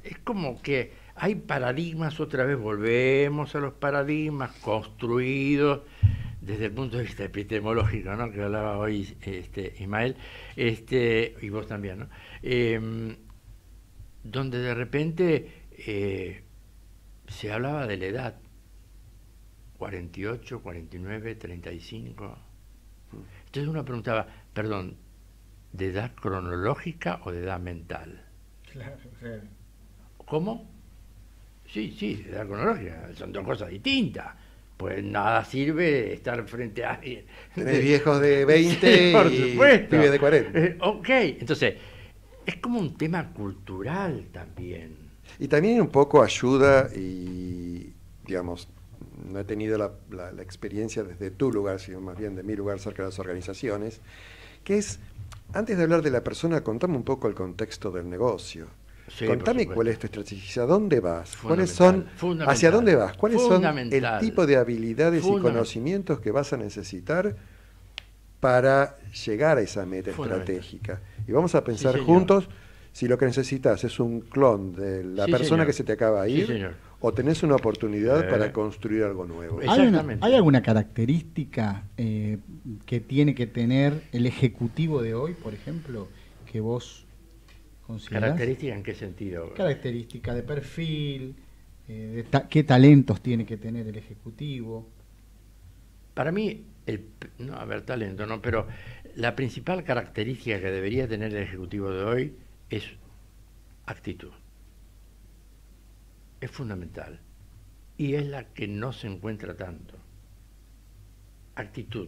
es como que hay paradigmas, otra vez volvemos a los paradigmas construidos desde el punto de vista epistemológico, ¿no? que hablaba hoy este, Ismael, este, y vos también, ¿no? Em, donde de repente eh, se hablaba de la edad, 48, 49, 35. Entonces uno preguntaba, perdón, ¿de edad cronológica o de edad mental? Claro, claro. ¿Cómo? Sí, sí, la cronología, son dos cosas distintas. Pues nada sirve estar frente a alguien. De viejos de 20 y de 40. Eh, ok, entonces, es como un tema cultural también. Y también un poco ayuda y, digamos, no he tenido la, la experiencia desde tu lugar, sino más bien de mi lugar cerca de las organizaciones, que es, antes de hablar de la persona, contame un poco el contexto del negocio Contame cuál es tu estrategia, dónde vas, cuáles son, hacia dónde vas, cuáles son el tipo de habilidades y conocimientos que vas a necesitar para llegar a esa meta estratégica. Y vamos a pensar juntos si lo que necesitas es un clon de la persona que se te acaba de ir o tenés una oportunidad eh. para construir algo nuevo. ¿Hay, alguna característica eh, que tiene que tener el ejecutivo de hoy, por ejemplo, que vos ¿Característica en qué sentido? Característica de perfil, eh, qué talentos tiene que tener el ejecutivo. Para mí, no, a ver, talento, no, pero la principal característica que debería tener el ejecutivo de hoy es actitud. Es fundamental. Y es la que no se encuentra tanto. Actitud.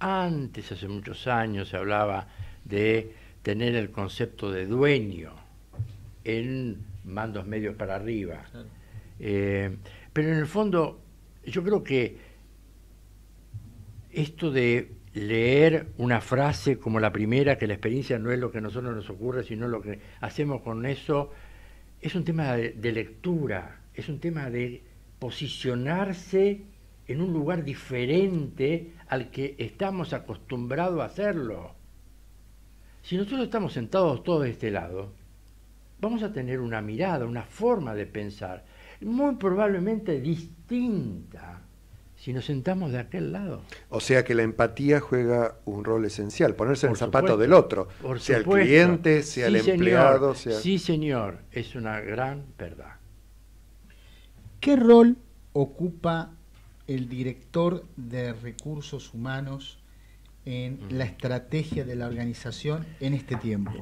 Antes, hace muchos años, se hablaba de tener el concepto de dueño en mandos medios para arriba. Eh, pero en el fondo, yo creo que esto de leer una frase como la primera, que la experiencia no es lo que a nosotros nos ocurre, sino lo que hacemos con eso, es un tema de lectura, es un tema de posicionarse en un lugar diferente al que estamos acostumbrados a hacerlo. Si nosotros estamos sentados todos de este lado, vamos a tener una mirada, una forma de pensar muy probablemente distinta si nos sentamos de aquel lado. O sea que la empatía juega un rol esencial, ponerse en el zapato del otro, sea el cliente, sea sí, el empleado. Sí, señor, es una gran verdad. ¿Qué rol ocupa el director de recursos humanos en la estrategia de la organización en este tiempo?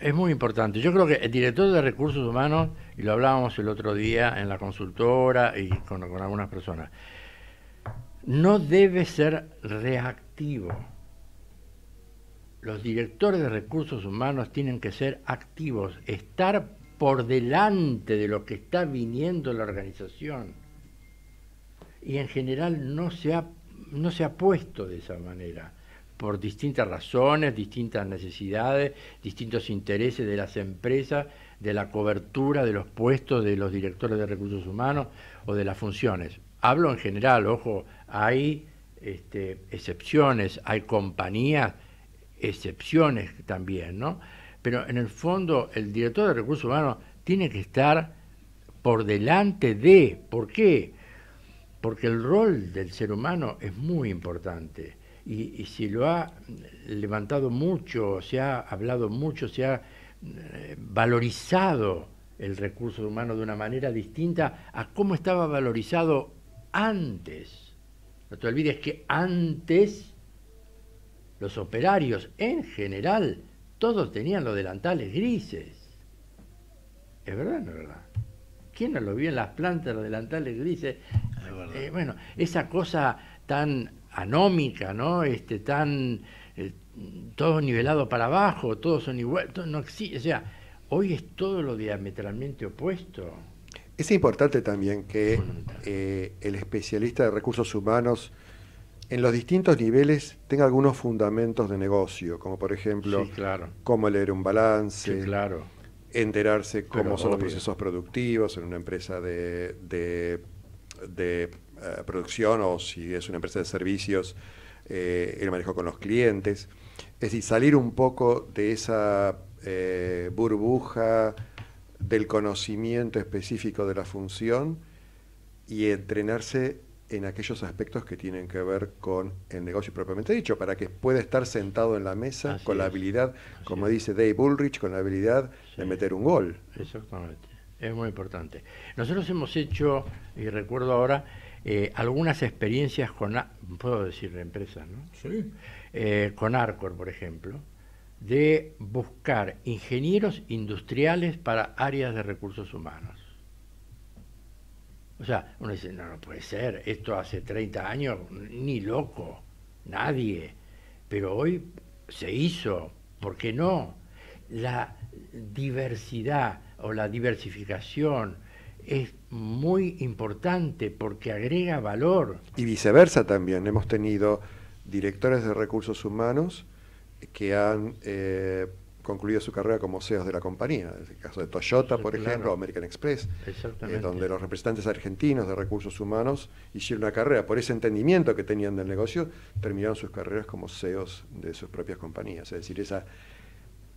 Es, muy importante. Yo creo que el director de recursos humanos, y lo hablábamos el otro día en la consultora y con, algunas personas, no debe ser reactivo. Los directores de recursos humanos tienen que ser activos, estar por delante de lo que está viniendo la organización. Y en general no se no se ha puesto de esa manera por distintas razones, distintas necesidades, distintos intereses de las empresas, de la cobertura de los puestos de los directores de recursos humanos o de las funciones. Hablo en general, ojo, hay este, excepciones, hay compañías, excepciones también, ¿no? Pero en el fondo el director de recursos humanos tiene que estar por delante de, ¿por qué? Porque el rol del ser humano es muy importante y, si lo ha levantado mucho, se ha hablado mucho, se ha eh, valorizado el recurso humano de una manera distinta a cómo estaba valorizado antes. No te olvides que antes los operarios en general todos tenían los delantales grises. ¿Es verdad o no es verdad? ¿Quién no lo vio en las plantas, los delantales grises? Eh, bueno, esa cosa tan anómica, ¿no? Este, tan eh, todo nivelado para abajo, todos son iguales, no existe, o sea, hoy es todo lo diametralmente opuesto. Es importante también que eh, el especialista de recursos humanos en los distintos niveles tenga algunos fundamentos de negocio, como por ejemplo cómo leer un balance, claro. enterarse cómo son los procesos productivos en una empresa de eh, producción o si es una empresa de servicios, eh, el manejo con los clientes. Es decir, salir un poco de esa eh, burbuja del conocimiento específico de la función y entrenarse en aquellos aspectos que tienen que ver con el negocio propiamente dicho, para que pueda estar sentado en la mesa con la habilidad, como dice Dave Bullrich, con la habilidad de meter un gol. Exactamente, es muy importante. Nosotros hemos hecho, y recuerdo ahora, eh, algunas experiencias con, puedo decir la empresa, ¿no? Sí. Eh, con Arcor, por ejemplo, de buscar ingenieros industriales para áreas de recursos humanos. O sea, uno dice, no, no puede ser, esto hace 30 años, ni loco, nadie, pero hoy se hizo, ¿por qué no? La diversidad o la diversificación, es muy importante porque agrega valor. Y viceversa también, hemos tenido directores de recursos humanos que han eh, concluido su carrera como CEOs de la compañía, en el caso de Toyota, por ejemplo, American Express, eh, donde los representantes argentinos de recursos humanos hicieron una carrera, por ese entendimiento que tenían del negocio, terminaron sus carreras como CEOs de sus propias compañías, es decir, esa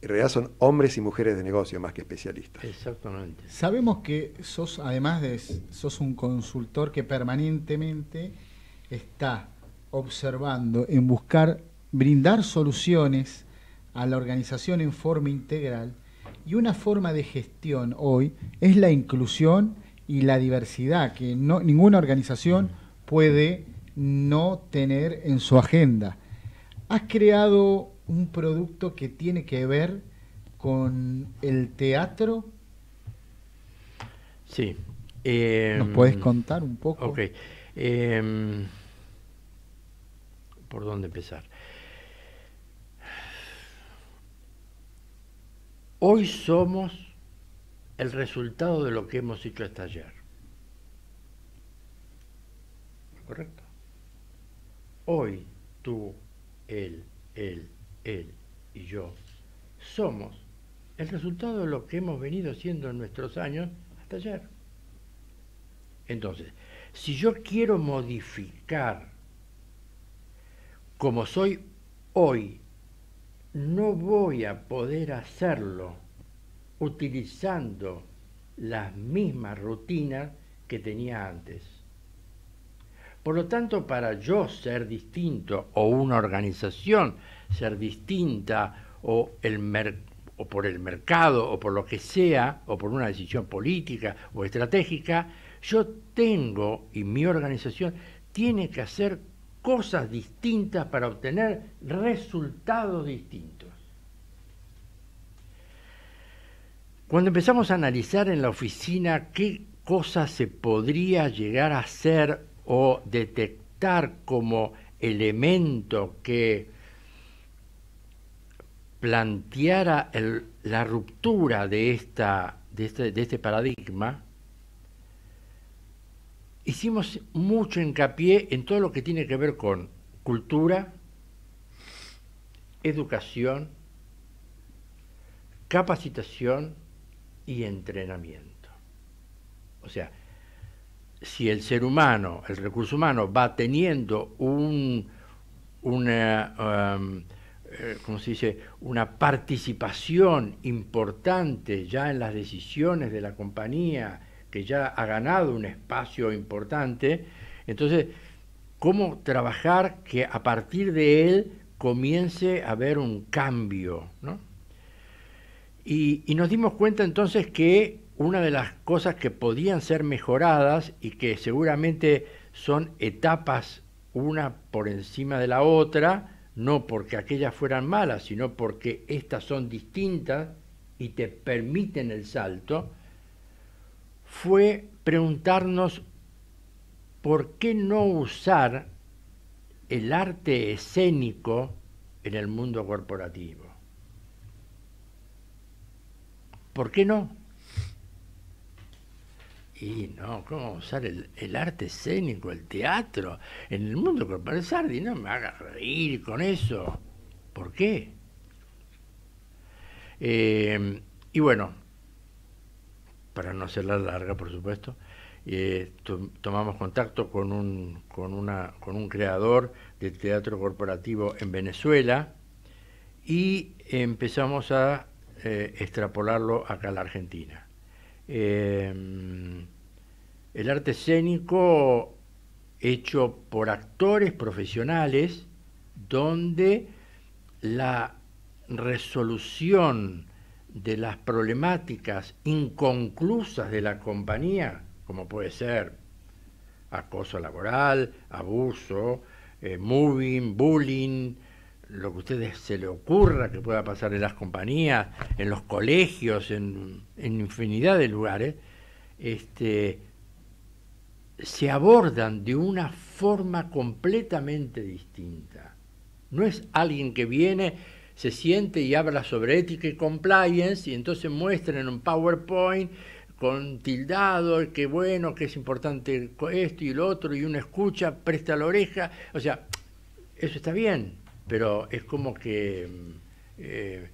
en realidad son hombres y mujeres de negocio más que especialistas. Exactamente. Sabemos que sos, además de sos un consultor que permanentemente está observando en buscar brindar soluciones a la organización en forma integral y una forma de gestión hoy es la inclusión y la diversidad que no, ninguna organización puede no tener en su agenda. Has creado un producto que tiene que ver con el teatro? Sí. ¿Nos em, puedes contar un poco? Ok. Em, ¿Por dónde empezar? Hoy somos el resultado de lo que hemos hecho hasta ayer. ¿Correcto? Hoy tú, él, él, él y yo, somos el resultado de lo que hemos venido siendo en nuestros años hasta ayer. Entonces, si yo quiero modificar como soy hoy, no voy a poder hacerlo utilizando las mismas rutinas que tenía antes. Por lo tanto, para yo ser distinto o una organización ser distinta o, o por el mercado o por lo que sea, o por una decisión política o estratégica, yo tengo y mi organización tiene que hacer cosas distintas para obtener resultados distintos. Cuando empezamos a analizar en la oficina qué cosas se podría llegar a hacer o detectar como elemento que planteara la ruptura de, esta, este, de, este, paradigma, hicimos mucho hincapié en todo lo que tiene que ver con cultura, educación, capacitación y entrenamiento. O sea, si el ser humano, el recurso humano, va teniendo un, una, um, eh, como se dice, una participación importante ya en las decisiones de la compañía, que ya ha ganado un espacio importante, entonces, ¿cómo trabajar que a partir de él comience a haber un cambio? ¿no? y nos dimos cuenta entonces que una de las cosas que podían ser mejoradas y que seguramente son etapas una por encima de la otra, no porque aquellas fueran malas, sino porque estas son distintas y te permiten el salto, fue preguntarnos por qué no usar el arte escénico en el mundo corporativo. ¿Por qué no? Y no, ¿cómo usar el, arte escénico, el teatro, en el mundo corporal Sardi? No me haga reír con eso. ¿Por qué? Em, y bueno, para no hacerla larga, por supuesto, eh, tomamos contacto con un, con, una, con un creador de teatro corporativo en Venezuela y empezamos a eh, extrapolarlo acá a la Argentina. Em, el arte escénico hecho por actores profesionales donde la resolución de las problemáticas inconclusas de la compañía, como puede ser acoso laboral, abuso, eh, moving, bullying, lo que a ustedes se le ocurra que pueda pasar en las compañías, en los colegios, en, infinidad de lugares, este, se abordan de una forma completamente distinta. No es alguien que viene, se siente y habla sobre ética y compliance y entonces muestra en un PowerPoint con tildado, qué bueno, que es importante esto y lo otro, y uno escucha, presta la oreja, o sea, eso está bien, pero es como que mm, eh,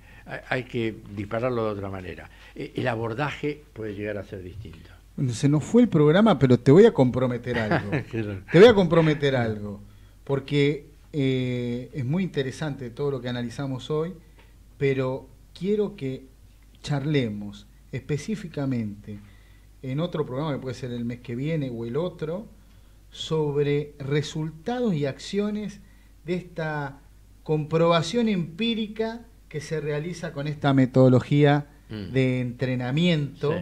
hay que dispararlo de otra manera. E, el abordaje puede llegar a ser distinto. se nos fue el programa, pero te voy a comprometer algo. Te voy a comprometer algo, porque eh, es muy interesante todo lo que analizamos hoy, pero quiero que charlemos específicamente en otro programa que puede ser el mes que viene o el otro, sobre resultados y acciones de esta comprobación empírica que se realiza con esta metodología mm. de entrenamiento.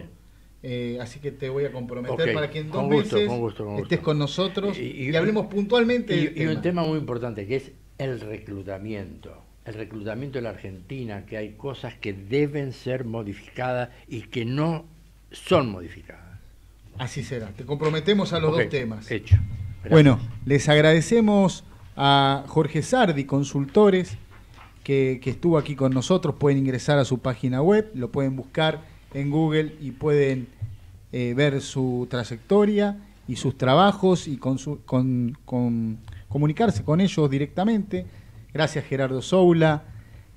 Eh, así que te voy a comprometer para que en dos estés con nosotros y, hablemos puntualmente. Y, un tema muy importante que es el reclutamiento el reclutamiento en la Argentina, que hay cosas que deben ser modificadas y que no son modificadas. Así será. Te comprometemos a los dos temas. Bueno, les agradecemos a Jorge Sardi, consultores, que, estuvo aquí con nosotros. Pueden ingresar a su página web, lo pueden buscar en Google y pueden eh, ver su trayectoria y sus trabajos y comunicarse con ellos directamente. Gracias Gerardo Soula,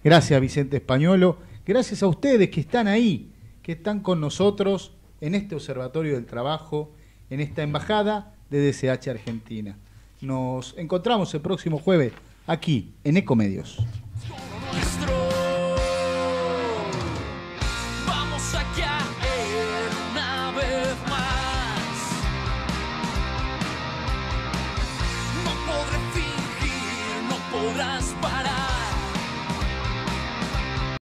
gracias Vicente Españolo, gracias a ustedes que están ahí, que están con nosotros en este Observatorio del Trabajo, en esta embajada de DCH Argentina. Nos encontramos el próximo jueves aquí en Ecomedios.